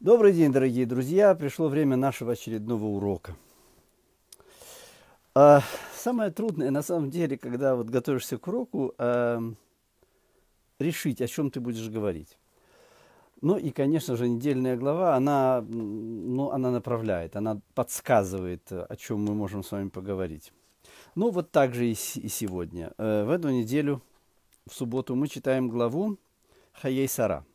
Добрый день, дорогие друзья! Пришло время нашего очередного урока. А, самое трудное, на самом деле, когда вот готовишься к уроку, а, решить, о чем ты будешь говорить. Ну и, конечно же, недельная глава, она, ну, она направляет, она подсказывает, о чем мы можем с вами поговорить. Ну вот так же и, и сегодня. Э, в эту неделю, в субботу, мы читаем главу Хаей Сара –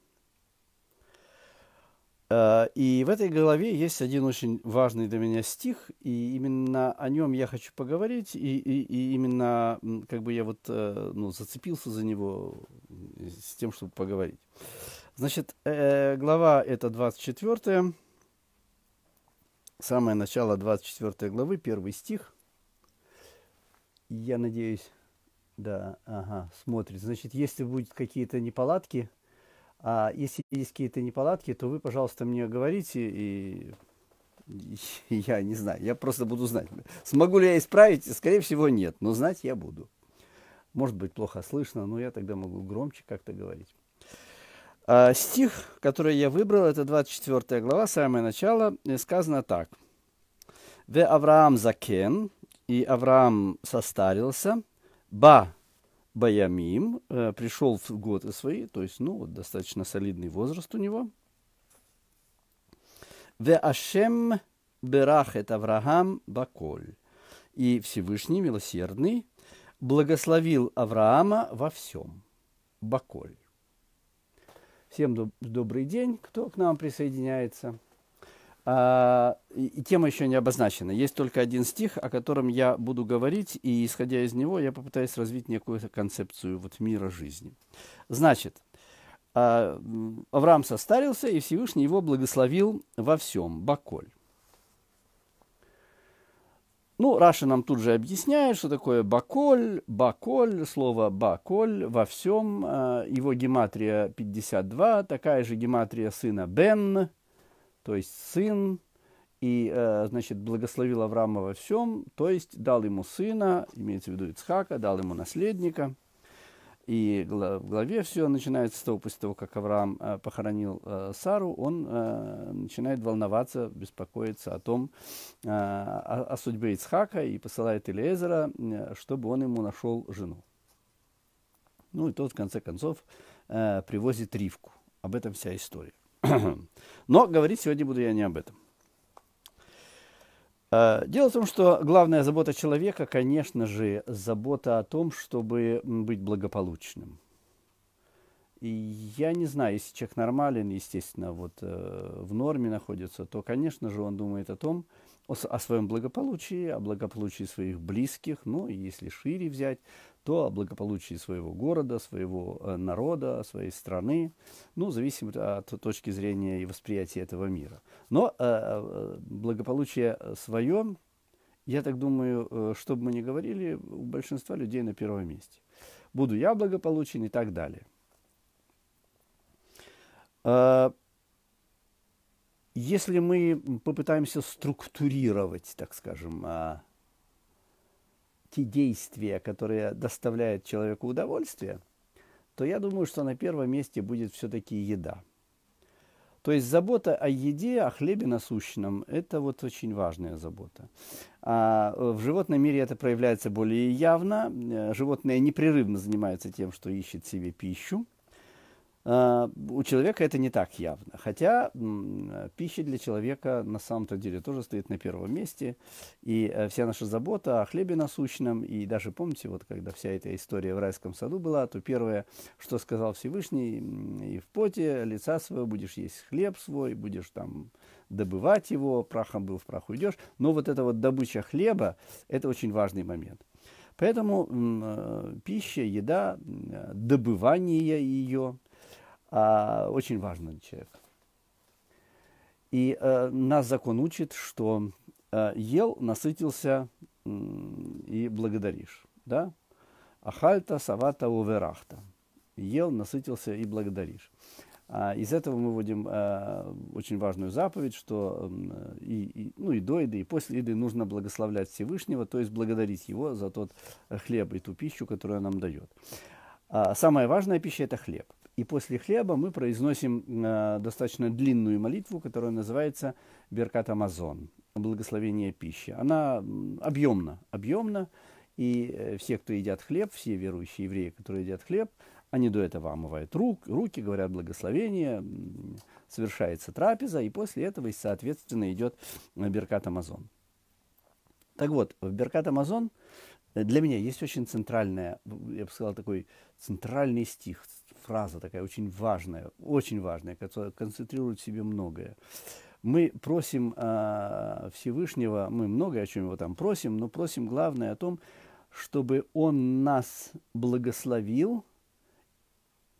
Э, и в этой голове есть один очень важный для меня стих, и именно о нем я хочу поговорить, и, и, и именно как бы я вот э, ну, зацепился за него с тем, чтобы поговорить. Значит, э, глава это 24, самое начало 24 главы, первый стих. Я надеюсь, да, ага, смотрит. Значит, если будут какие-то неполадки, а если есть какие-то неполадки, то вы, пожалуйста, мне говорите, и я не знаю, я просто буду знать. Смогу ли я исправить? Скорее всего, нет, но знать я буду. Может быть, плохо слышно, но я тогда могу громче как-то говорить. А, стих, который я выбрал, это 24 глава, самое начало, э, сказано так. «Ве Авраам закен, и Авраам состарился, ба Баямим, э, пришел в годы свои, то есть, ну, вот, достаточно солидный возраст у него. Ве Ашем берах это Авраам баколь. И Всевышний, милосердный, благословил Авраама во всем. Баколь. Всем доб- добрый день, кто к нам присоединяется. А, и тема еще не обозначена. Есть только один стих, о котором я буду говорить, и исходя из него я попытаюсь развить некую концепцию вот, мира жизни. Значит, а, Авраам состарился, и Всевышний его благословил во всем, Баколь. Ну, Раша нам тут же объясняет, что такое Баколь. Баколь, слово Баколь во всем. А, его гематрия 52, такая же гематрия сына Бен, то есть сын, и, э, значит, благословил Авраама во всем, то есть дал ему сына, имеется в виду Ицхака, дал ему наследника. И в главе все начинается с того, после того, как Авраам э, похоронил э, Сару, он начинает волноваться, беспокоиться о том, о, о судьбе Ицхака и посылает Элиезера, чтобы он ему нашел жену. Ну и тот, в конце концов, привозит Ривку. Об этом вся история. Но говорить сегодня буду я не об этом. А, дело в том, что главная забота человека, конечно же, забота о том, чтобы быть благополучным. И я не знаю, если человек нормален, естественно, вот э, в норме находится, то, конечно же, он думает о том, о, о своем благополучии, о благополучии своих близких, ну, и если шире взять, то о благополучии своего города, своего э, народа, своей страны, ну, зависит от точки зрения и восприятия этого мира. Но э, э, благополучие свое, я так думаю, что бы мы ни говорили, у большинства людей на первом месте. Буду я благополучен и так далее. Если мы попытаемся структурировать, так скажем, те действия, которые доставляют человеку удовольствие, то я думаю, что на первом месте будет все-таки еда. То есть забота о еде, о хлебе насущном – это вот очень важная забота. А э, в животном мире это проявляется более явно. Э, Животное непрерывно занимается тем, что ищет себе пищу – а, у человека это не так явно. Хотя пища для человека на самом-то деле тоже стоит на первом месте. И э, вся наша забота о хлебе насущном, и даже помните, вот когда вся эта история в райском саду была, то первое, что сказал Всевышний, и в поте лица своего будешь есть хлеб свой, будешь там добывать его, прахом был, в прах уйдешь. Но вот эта вот добыча хлеба, это очень важный момент. Поэтому э, пища, еда, добывание ее, а очень важный человек. И э, нас закон учит, что э, ел, насытился и благодаришь. Да? Ахальта, савата, уверахта. Ел, насытился и благодаришь. А из этого мы вводим э, очень важную заповедь, что э, и, и, ну, и до еды, и после еды нужно благословлять Всевышнего, то есть благодарить Его за тот э, хлеб и ту пищу, которую Он нам дает. А самая важная пища – это хлеб. И после хлеба мы произносим э, достаточно длинную молитву, которая называется Беркат Амазон, благословение пищи. Она объемна, объемна, и э, все, кто едят хлеб, все верующие евреи, которые едят хлеб, они до этого омывают рук, руки, говорят благословение, совершается трапеза, и после этого, соответственно, идет э, Беркат Амазон. Так вот, в Беркат Амазон для меня есть очень центральная, я бы сказал, такой центральный стих, фраза такая очень важная, очень важная, которая концентрирует в себе многое. Мы просим э, Всевышнего, мы многое о чем его там просим, но просим главное о том, чтобы он нас благословил,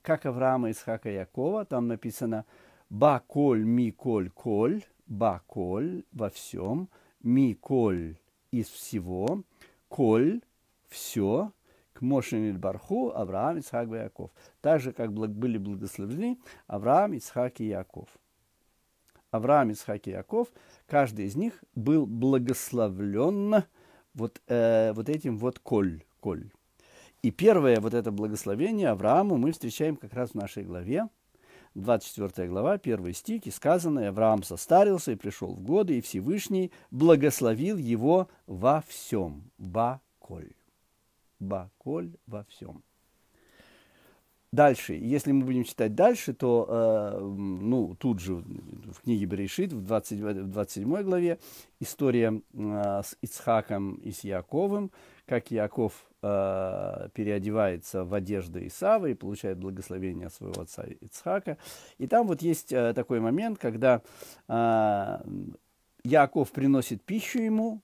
как Авраама, Исхака, Якова, там написано «Ба коль, ми коль, коль», «Ба коль» во всем, «Ми коль» из всего, «Коль» – все, Мошенит Барху, Авраам, Ицхак и Яков. Так же, как были благословлены Авраам, Ицхак и Яков. Авраам, Ицхак и Яков, каждый из них был благословлен вот, э, вот этим вот коль, коль. И первое вот это благословение Аврааму мы встречаем как раз в нашей главе, 24 глава, первый стих, и сказано, Авраам состарился и пришел в годы, и Всевышний благословил его во всем, ба коль. Баколь во всем. Дальше, если мы будем читать дальше, то э, ну, тут же в книге Берешит, в 27, в 27 главе, история э, с Ицхаком и с Яковым, как Яков э, переодевается в одежды Исавы и получает благословение своего отца Ицхака. И там вот есть э, такой момент, когда э, Яков приносит пищу ему,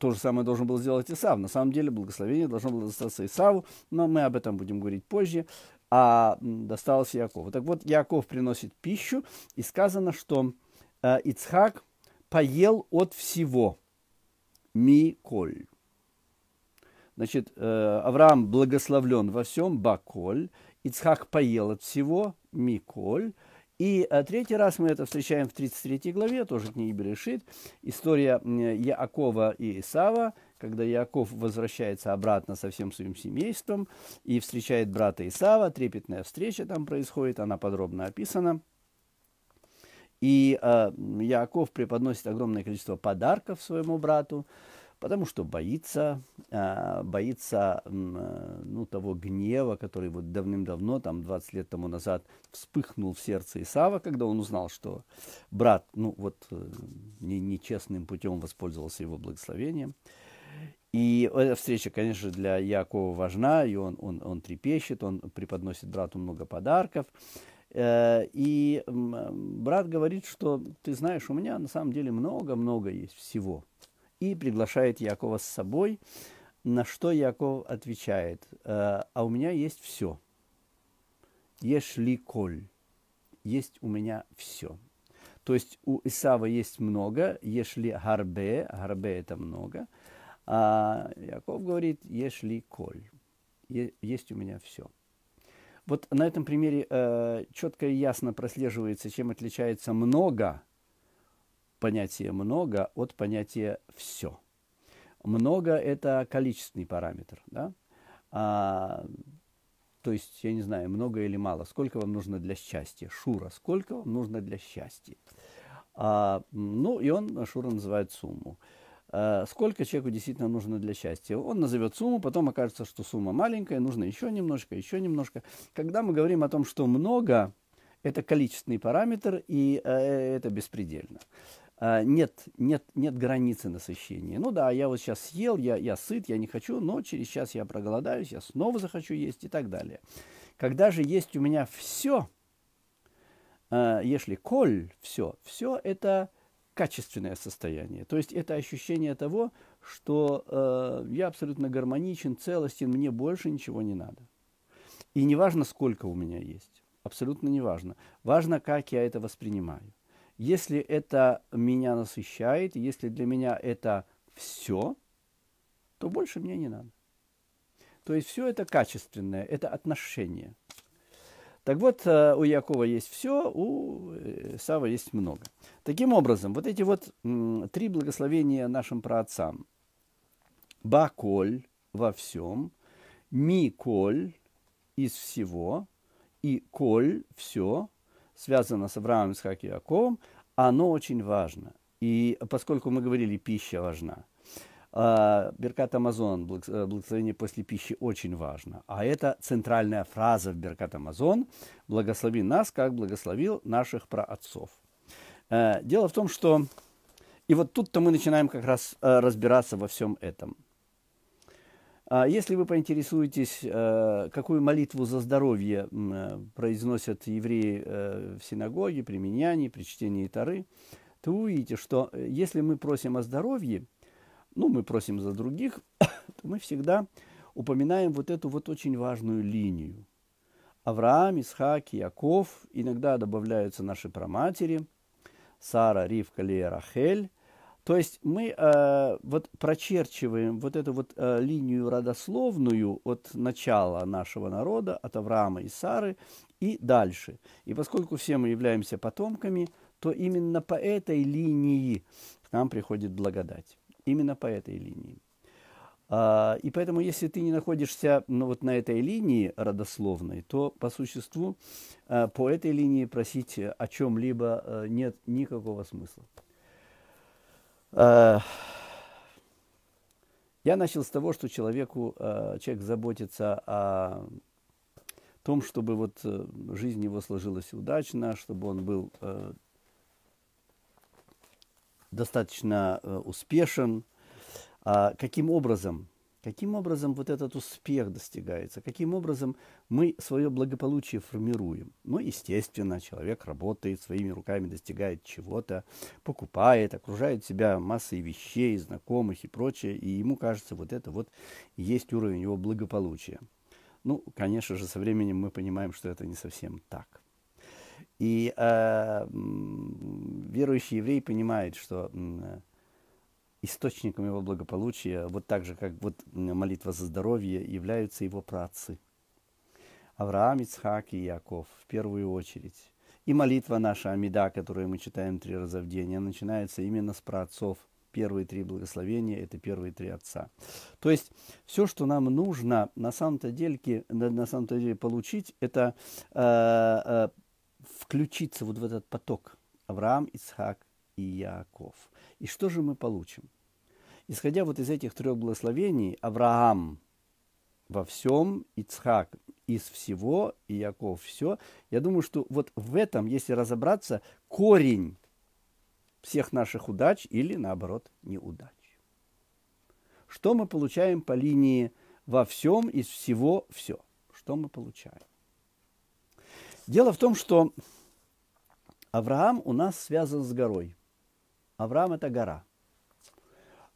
то же самое должен был сделать Исав. На самом деле благословение должно было достаться Исаву, но мы об этом будем говорить позже. А досталось Якову. Так вот, Яков приносит пищу, и сказано, что э, Ицхак поел от всего. Миколь. Значит, э, Авраам благословлен во всем, Баколь. Ицхак поел от всего, Миколь. И э, третий раз мы это встречаем в 33 главе, тоже книги Берешит. История Яакова и Исава, когда Яков возвращается обратно со всем своим семейством и встречает брата Исава. Трепетная встреча там происходит, она подробно описана. И э, Яков преподносит огромное количество подарков своему брату потому что боится, а, боится э, ну, того гнева, который вот давным-давно, там 20 лет тому назад, вспыхнул в сердце Исава, когда он узнал, что брат, ну вот э, нечестным путем воспользовался его благословением. И эта встреча, конечно, для Якова важна, и он, он, он трепещет, он преподносит брату много подарков. Э, и брат говорит, что ты знаешь, у меня на самом деле много-много есть всего – и приглашает Якова с собой, на что Яков отвечает, «Э, а у меня есть все. Ешь ли коль? Есть у меня все. То есть у Исава есть много, ешь ли гарбе, гарбе это много, а Яков говорит, ешь ли коль? Есть у меня все. Вот на этом примере э, четко и ясно прослеживается, чем отличается много – Понятия «много» от понятия «все». Много – это количественный параметр, да? А, то есть, я не знаю, много или мало. Сколько вам нужно для счастья? Шура. Сколько вам нужно для счастья? А, ну, и он, Шура, называет сумму. А, сколько человеку действительно нужно для счастья? Он назовет сумму, потом окажется, что сумма маленькая, нужно еще немножко, еще немножко. Когда мы говорим о том, что много, это количественный параметр, и э, это беспредельно. А, нет, нет, нет границы насыщения. Ну да, я вот сейчас съел, я, я сыт, я не хочу, но через час я проголодаюсь, я снова захочу есть и так далее. Когда же есть у меня все, а, если коль, все, все это качественное состояние. То есть это ощущение того, что э, я абсолютно гармоничен, целостен, мне больше ничего не надо. И не важно, сколько у меня есть. Абсолютно не важно. Важно, как я это воспринимаю. Если это меня насыщает, если для меня это все, то больше мне не надо. То есть все это качественное, это отношение. Так вот, э, у Якова есть все, у э, Сава есть много. Таким образом, вот эти вот три благословения нашим праотцам. Баколь во всем, Миколь из всего и Коль все, связано с Авраамом, с Хакиаковым, оно очень важно. И поскольку мы говорили, пища важна. А, Беркат Амазон, э, благословение после пищи, очень важно. А это центральная фраза в Беркат Амазон «Благослови нас, как благословил наших праотцов». Э, дело в том, что... И вот тут-то мы начинаем как раз э, разбираться во всем этом – а если вы поинтересуетесь, э, какую молитву за здоровье э, произносят евреи э, в синагоге, при миньяне, при чтении Тары, то вы увидите, что если мы просим о здоровье, ну, мы просим за других, то мы всегда упоминаем вот эту вот очень важную линию. Авраам, Исхак, Яков, иногда добавляются наши праматери, Сара, Ривка, Лея, Рахель – то есть мы э, вот прочерчиваем вот эту вот э, линию родословную от начала нашего народа, от Авраама и Сары и дальше. И поскольку все мы являемся потомками, то именно по этой линии к нам приходит благодать. Именно по этой линии. Э, и поэтому, если ты не находишься ну, вот на этой линии родословной, то по существу э, по этой линии просить о чем-либо э, нет никакого смысла. Э, я начал с того, что человеку, э, человек заботится о том, чтобы вот э, жизнь его сложилась удачно, чтобы он был достаточно успешен. А каким образом? Каким образом вот этот успех достигается? Каким образом мы свое благополучие формируем? Ну, естественно, человек работает своими руками, достигает чего-то, покупает, окружает себя массой вещей, знакомых и прочее, и ему кажется, вот это вот есть уровень его благополучия. Ну, конечно же, со временем мы понимаем, что это не совсем так. И э, верующий еврей понимает, что э, источником его благополучия, вот так же, как вот молитва за здоровье, являются его працы. Авраам, Ицхак и Яков в первую очередь. И молитва наша Амида, которую мы читаем три раза в день, она начинается именно с праотцов. Первые три благословения – это первые три отца. То есть все, что нам нужно на самом-то деле, на самом-то деле получить, это э, э, включиться вот в этот поток. Авраам, Ицхак и Яков. И что же мы получим? Исходя вот из этих трех благословений, Авраам во всем, Ицхак из всего, и Яков все, я думаю, что вот в этом, если разобраться, корень всех наших удач или, наоборот, неудач. Что мы получаем по линии во всем, из всего, все? Что мы получаем? Дело в том, что Авраам у нас связан с горой – Авраам – это гора.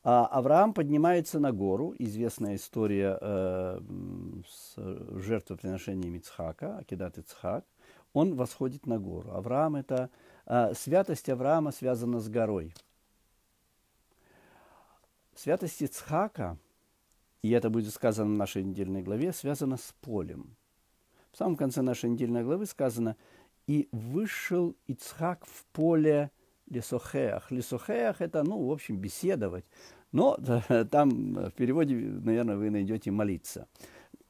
А Авраам поднимается на гору, известная история э, с жертвоприношением Ицхака, Акидат Ицхак. Он восходит на гору. Авраам – это… Э, святость Авраама связана с горой. Святость Ицхака, и это будет сказано в нашей недельной главе, связана с полем. В самом конце нашей недельной главы сказано, и вышел Ицхак в поле лисохеах. Лисохеах – это, ну, в общем, беседовать. Но там э, в переводе, наверное, вы найдете молиться.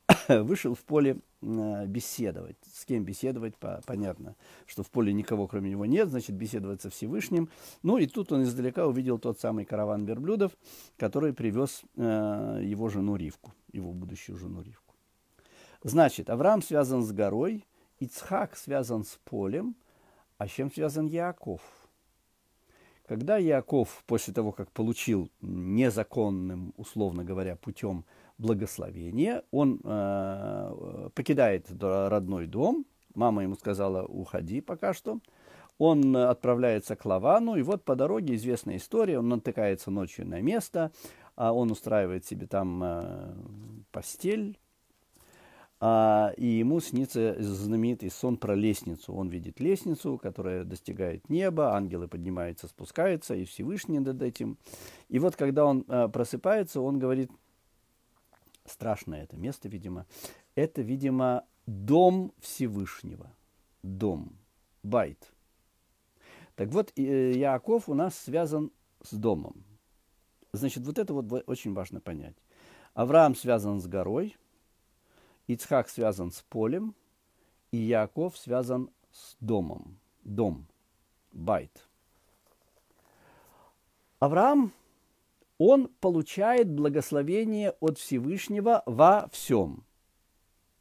Вышел в поле э, беседовать. С кем беседовать, понятно, что в поле никого кроме него нет, значит, беседовать со Всевышним. Ну и тут он издалека увидел тот самый караван верблюдов, который привез э, его жену Ривку, его будущую жену Ривку. Значит, Авраам связан с горой, Ицхак связан с полем, а с чем связан Яков – когда Яков, после того, как получил незаконным, условно говоря, путем благословения, он э, покидает родной дом, мама ему сказала, уходи пока что, он отправляется к Лавану, и вот по дороге известная история, он натыкается ночью на место, а он устраивает себе там э, постель, а, и ему снится знаменитый сон про лестницу. Он видит лестницу, которая достигает неба, ангелы поднимаются, спускаются, и Всевышний над этим. И вот когда он а, просыпается, он говорит, страшное это место, видимо, это, видимо, дом Всевышнего, дом, байт. Так вот, Яков э, у нас связан с домом. Значит, вот это вот очень важно понять. Авраам связан с горой – Ицхак связан с полем, и Яков связан с домом. Дом, байт. Авраам, он получает благословение от Всевышнего во всем.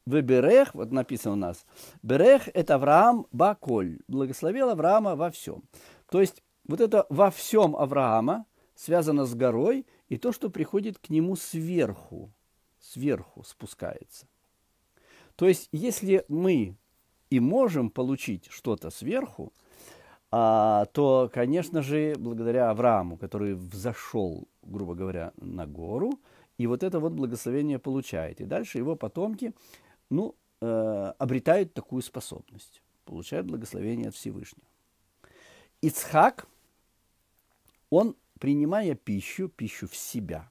В Берех, вот написано у нас, Берех – это Авраам Баколь, благословил Авраама во всем. То есть вот это во всем Авраама связано с горой и то, что приходит к нему сверху, сверху спускается. То есть, если мы и можем получить что-то сверху, а, то, конечно же, благодаря Аврааму, который взошел, грубо говоря, на гору, и вот это вот благословение получает. И дальше его потомки, ну, э, обретают такую способность, получают благословение от Всевышнего. Ицхак, он, принимая пищу, пищу в себя,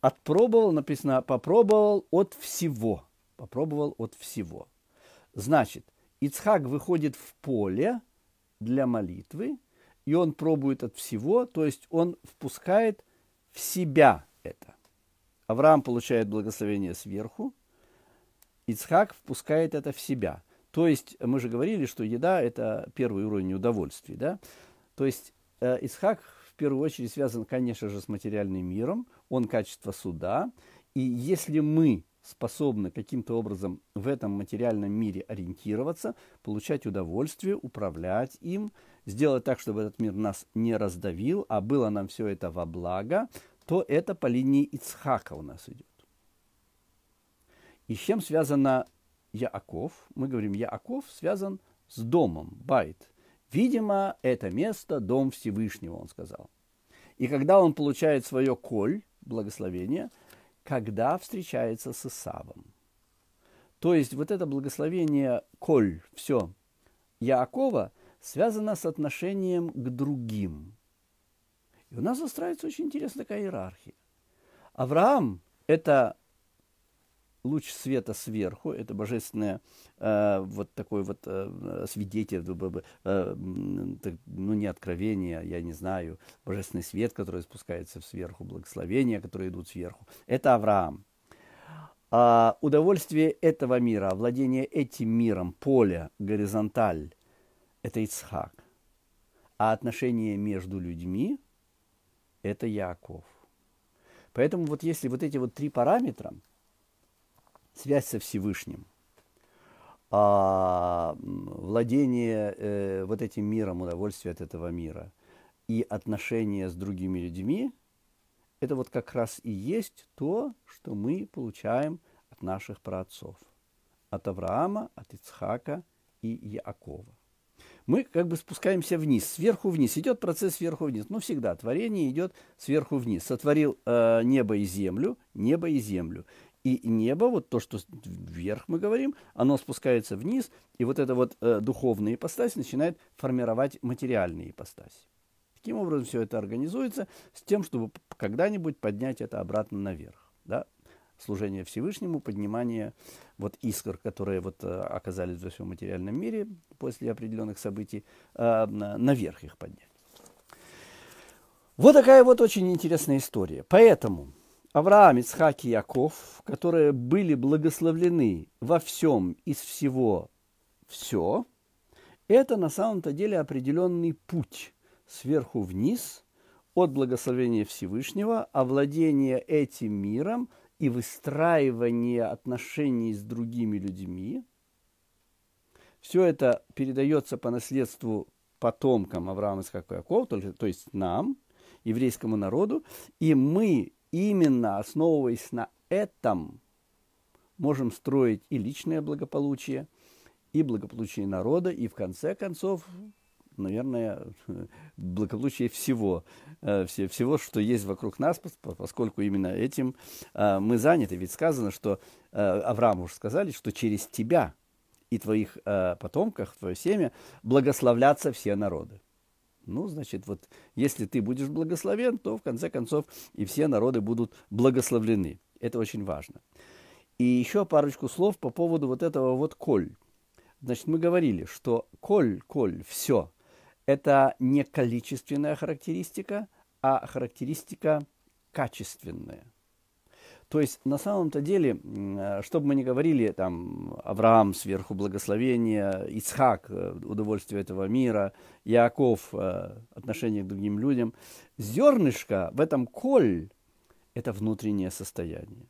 отпробовал, написано, попробовал от всего – попробовал от всего. Значит, Ицхак выходит в поле для молитвы, и он пробует от всего, то есть он впускает в себя это. Авраам получает благословение сверху, Ицхак впускает это в себя. То есть мы же говорили, что еда – это первый уровень удовольствия. Да? То есть э, Ицхак в первую очередь связан, конечно же, с материальным миром, он качество суда. И если мы способны каким-то образом в этом материальном мире ориентироваться, получать удовольствие, управлять им, сделать так, чтобы этот мир нас не раздавил, а было нам все это во благо, то это по линии Ицхака у нас идет. И с чем связано Яаков? Мы говорим, Яаков связан с домом, байт. Видимо, это место – дом Всевышнего, он сказал. И когда он получает свое коль, благословение – когда встречается с Исавом. То есть вот это благословение «коль» – «все» Яакова связано с отношением к другим. И у нас устраивается очень интересная такая иерархия. Авраам – это луч света сверху, это божественное э, вот такое вот э, свидетель, э, ну не откровение, я не знаю, божественный свет, который спускается сверху, благословения, которые идут сверху, это Авраам. А удовольствие этого мира, владение этим миром, поле, горизонталь, это Ицхак. А отношения между людьми – это Яков. Поэтому вот если вот эти вот три параметра – связь со Всевышним, а владение э, вот этим миром, удовольствие от этого мира и отношения с другими людьми, это вот как раз и есть то, что мы получаем от наших праотцов, от Авраама, от Ицхака и Иакова. Мы как бы спускаемся вниз, сверху вниз. Идет процесс сверху вниз. Ну, всегда творение идет сверху вниз. Сотворил э, небо и землю, небо и землю. И небо, вот то, что вверх мы говорим, оно спускается вниз, и вот эта вот э, духовная ипостась начинает формировать материальные ипостаси. Таким образом все это организуется с тем, чтобы когда-нибудь поднять это обратно наверх. Да? Служение Всевышнему, поднимание вот искр, которые вот э, оказались во всем материальном мире после определенных событий, э, наверх их поднять. Вот такая вот очень интересная история. Поэтому Авраам, Ицхак и Яков, которые были благословлены во всем из всего все, это на самом-то деле определенный путь сверху вниз от благословения Всевышнего, овладения этим миром и выстраивание отношений с другими людьми. Все это передается по наследству потомкам Авраама Исхака Якова, то есть нам, еврейскому народу, и мы именно основываясь на этом, можем строить и личное благополучие, и благополучие народа, и в конце концов, наверное, благополучие всего, э, всего, что есть вокруг нас, поскольку именно этим э, мы заняты. Ведь сказано, что э, Аврааму уже сказали, что через тебя и твоих потомках, твое семя благословлятся все народы. Ну, значит, вот если ты будешь благословен, то в конце концов и все народы будут благословлены. Это очень важно. И еще парочку слов по поводу вот этого вот «коль». Значит, мы говорили, что «коль», «коль», «все» – это не количественная характеристика, а характеристика качественная – то есть на самом-то деле, э, чтобы мы не говорили, там, Авраам сверху благословения, Ицхак э, удовольствие этого мира, Яков, э, отношение к другим людям, зернышко в этом коль – это внутреннее состояние.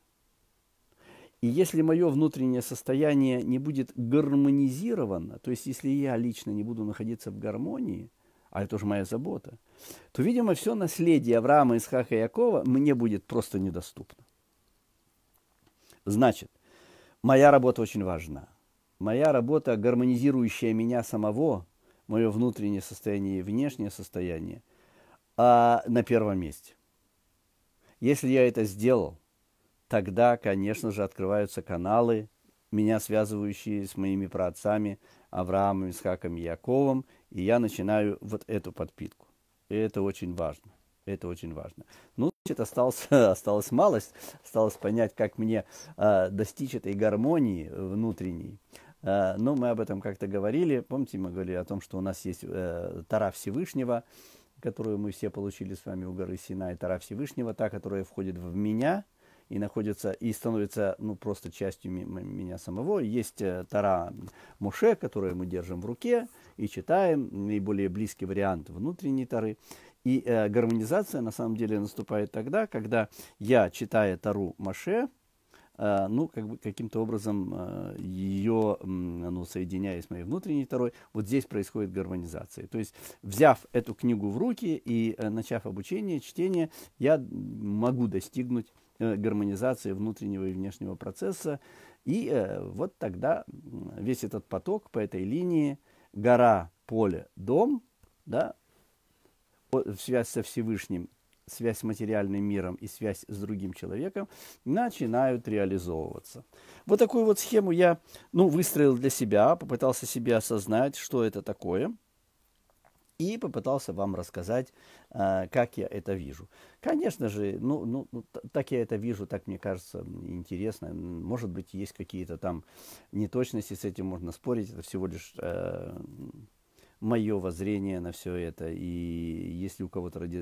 И если мое внутреннее состояние не будет гармонизировано, то есть если я лично не буду находиться в гармонии, а это уже моя забота, то, видимо, все наследие Авраама, Исхака и Якова мне будет просто недоступно. Значит, моя работа очень важна. Моя работа, гармонизирующая меня самого, мое внутреннее состояние и внешнее состояние, а на первом месте. Если я это сделал, тогда, конечно же, открываются каналы, меня связывающие с моими праотцами Авраамом, Исхаком и Яковом, и я начинаю вот эту подпитку. И это очень важно. Это очень важно. Ну, Осталось, осталось малость, осталось понять, как мне э, достичь этой гармонии внутренней. Э, но мы об этом как-то говорили. Помните, мы говорили о том, что у нас есть э, Тара Всевышнего, которую мы все получили с вами у горы Синай, Тара Всевышнего, та, которая входит в меня и находится и становится ну просто частью меня самого. Есть э, Тара Муше, которую мы держим в руке и читаем, наиболее близкий вариант внутренней Тары. И э, гармонизация на самом деле наступает тогда, когда я, читая Тару Маше, э, ну, как бы каким-то образом э, ее, ну, соединяя с моей внутренней Тарой, вот здесь происходит гармонизация. То есть, взяв эту книгу в руки и э, начав обучение, чтение, я могу достигнуть э, гармонизации внутреннего и внешнего процесса. И э, вот тогда весь этот поток по этой линии, гора, поле, дом, да, связь со Всевышним, связь с материальным миром и связь с другим человеком начинают реализовываться. Вот такую вот схему я ну, выстроил для себя, попытался себе осознать, что это такое, и попытался вам рассказать, а, как я это вижу. Конечно же, ну, ну, ну так я это вижу, так мне кажется интересно. Может быть, есть какие-то там неточности, с этим можно спорить, это всего лишь э, мое воззрение на все это. И если у кого-то роди,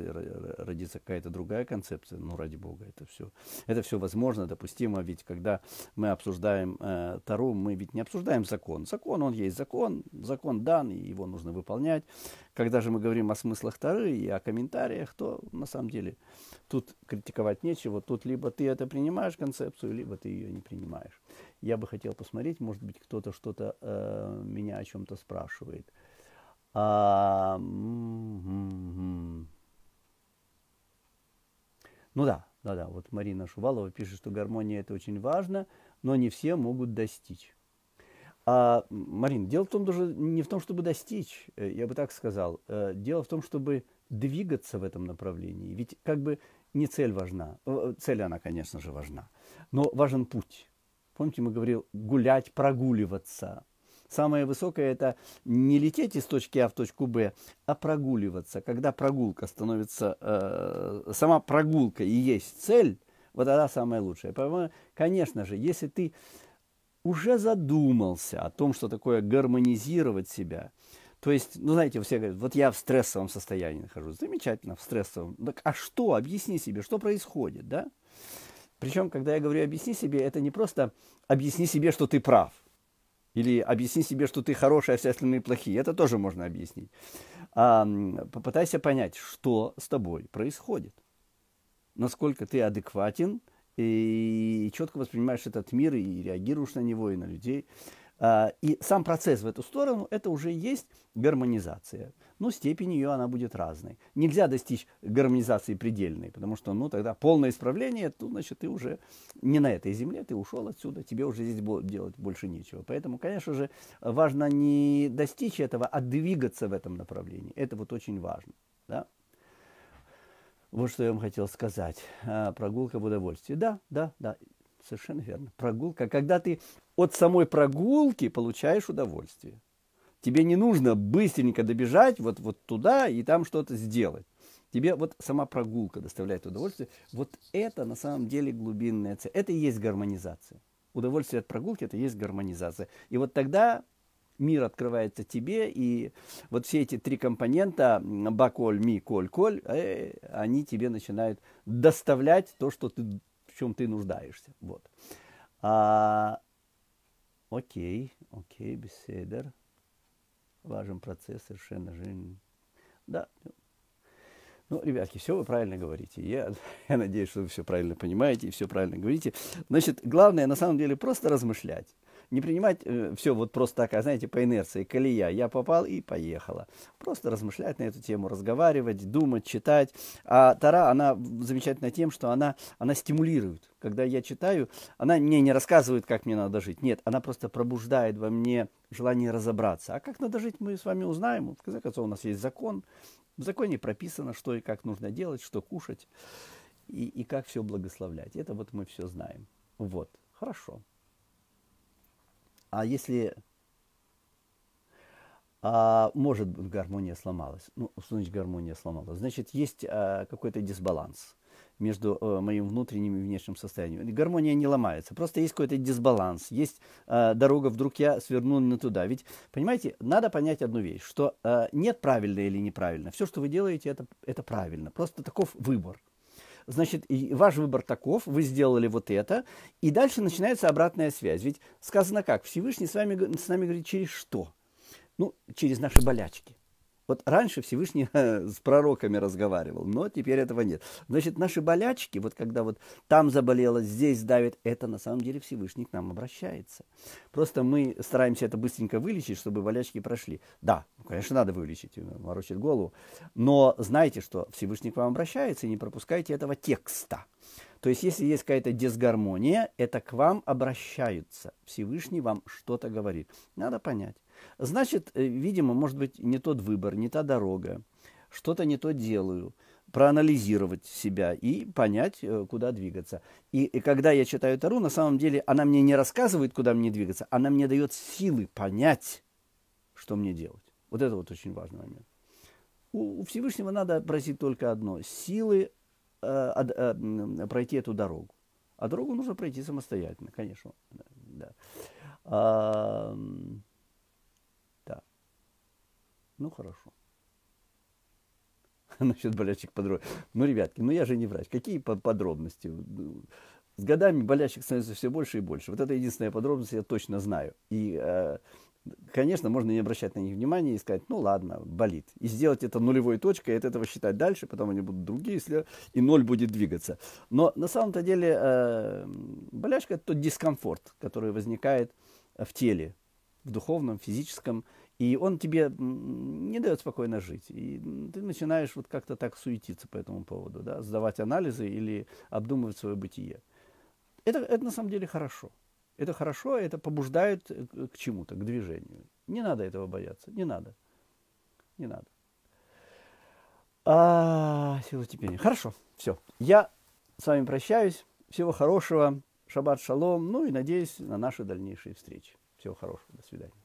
родится какая-то другая концепция, ну, ради бога, это все, это все возможно, допустимо. Ведь когда мы обсуждаем э, Тару, мы ведь не обсуждаем закон. Закон, он есть закон, закон дан, и его нужно выполнять. Когда же мы говорим о смыслах Тары и о комментариях, то на самом деле тут критиковать нечего. Тут либо ты это принимаешь концепцию, либо ты ее не принимаешь. Я бы хотел посмотреть, может быть, кто-то что-то э, меня о чем-то спрашивает. А, м-м-м. ну да, да, да, вот Марина Шувалова пишет, что гармония это очень важно, но не все могут достичь. А, Марин, дело в том даже не в том, чтобы достичь, э, я бы так сказал. Э, дело в том, чтобы двигаться в этом направлении. Ведь как бы не цель важна. Э, цель она, конечно же, важна. Но важен путь. Помните, мы говорили гулять, прогуливаться. Самое высокое – это не лететь из точки А в точку Б, а прогуливаться. Когда прогулка становится, э, сама прогулка и есть цель, вот она самая лучшая. Поэтому, конечно же, если ты уже задумался о том, что такое гармонизировать себя, то есть, ну, знаете, все говорят, вот я в стрессовом состоянии нахожусь. Замечательно, в стрессовом. Так, а что? Объясни себе, что происходит, да? Причем, когда я говорю «объясни себе», это не просто «объясни себе, что ты прав». Или объясни себе, что ты хороший, а все остальные плохие. Это тоже можно объяснить. А, попытайся понять, что с тобой происходит. Насколько ты адекватен и четко воспринимаешь этот мир и реагируешь на него и на людей. А, и сам процесс в эту сторону – это уже есть гармонизация. Но ну, степень ее она будет разной. Нельзя достичь гармонизации предельной, потому что ну, тогда полное исправление, то, значит, ты уже не на этой земле, ты ушел отсюда, тебе уже здесь делать больше нечего. Поэтому, конечно же, важно не достичь этого, а двигаться в этом направлении. Это вот очень важно. Да? Вот что я вам хотел сказать. А, прогулка в удовольствии. Да, да, да, совершенно верно. Прогулка, когда ты от самой прогулки получаешь удовольствие. Тебе не нужно быстренько добежать вот, вот туда и там что-то сделать. Тебе вот сама прогулка доставляет удовольствие. Вот это на самом деле глубинная цель. Это и есть гармонизация. Удовольствие от прогулки – это и есть гармонизация. И вот тогда мир открывается тебе, и вот все эти три компонента – баколь, ми, коль, коль э, – они тебе начинают доставлять то, что ты, в чем ты нуждаешься. Вот. А, Окей, окей, беседер. Важен процесс совершенно же. Да. Ну, ребятки, все вы правильно говорите. Я, я надеюсь, что вы все правильно понимаете и все правильно говорите. Значит, главное на самом деле просто размышлять. Не принимать э, все вот просто так, а, знаете, по инерции, колея, я попал и поехала. Просто размышлять на эту тему, разговаривать, думать, читать. А Тара, она замечательна тем, что она, она стимулирует. Когда я читаю, она мне не рассказывает, как мне надо жить. Нет, она просто пробуждает во мне желание разобраться. А как надо жить, мы с вами узнаем. В конце концов, у нас есть закон. В законе прописано, что и как нужно делать, что кушать и, и как все благословлять. Это вот мы все знаем. Вот, хорошо. А если а, может быть гармония сломалась? Ну, что значит гармония сломалась? Значит, есть а, какой-то дисбаланс между а, моим внутренним и внешним состоянием. Гармония не ломается, просто есть какой-то дисбаланс, есть а, дорога, вдруг я сверну не туда. Ведь, понимаете, надо понять одну вещь, что а, нет правильно или неправильно. Все, что вы делаете, это, это правильно. Просто таков выбор значит, и ваш выбор таков, вы сделали вот это, и дальше начинается обратная связь. Ведь сказано как? Всевышний с, вами, с нами говорит через что? Ну, через наши болячки. Вот раньше Всевышний с пророками разговаривал, но теперь этого нет. Значит, наши болячки, вот когда вот там заболело, здесь давит, это на самом деле Всевышний к нам обращается. Просто мы стараемся это быстренько вылечить, чтобы болячки прошли. Да, ну, конечно, надо вылечить, э, морочить голову. Но знайте, что Всевышний к вам обращается, и не пропускайте этого текста. То есть, если есть какая-то дисгармония, это к вам обращаются. Всевышний вам что-то говорит. Надо понять. Значит, э, видимо, может быть, не тот выбор, не та дорога, что-то не то делаю. Проанализировать себя и понять, э, куда двигаться. И, и когда я читаю Тару, на самом деле она мне не рассказывает, куда мне двигаться, она мне дает силы понять, что мне делать. Вот это вот очень важный момент. У, у Всевышнего надо просить только одно – силы э, э, пройти эту дорогу. А дорогу нужно пройти самостоятельно, конечно. Да. А, ну хорошо. Насчет болящих подробно. Ну, ребятки, ну я же не врач. Какие подробности? Ну, с годами болящих становится все больше и больше. Вот это единственная подробность, я точно знаю. И, э, конечно, можно не обращать на них внимания и сказать, ну ладно, болит. И сделать это нулевой точкой, и от этого считать дальше, потом они будут другие, и ноль будет двигаться. Но на самом-то деле э, боляшка – это тот дискомфорт, который возникает в теле, в духовном, физическом, физическом и он тебе не дает спокойно жить. И ты начинаешь вот как-то так суетиться по этому поводу, да, сдавать анализы или обдумывать свое бытие. Это, это на самом деле хорошо. Это хорошо, а это побуждает э, к чему-то, к движению. Не надо этого бояться, не надо. Не надо. А, сила терпения. Хорошо, все. Я с вами прощаюсь. Всего хорошего. Шаббат шалом. Ну и надеюсь на наши дальнейшие встречи. Всего хорошего. До свидания.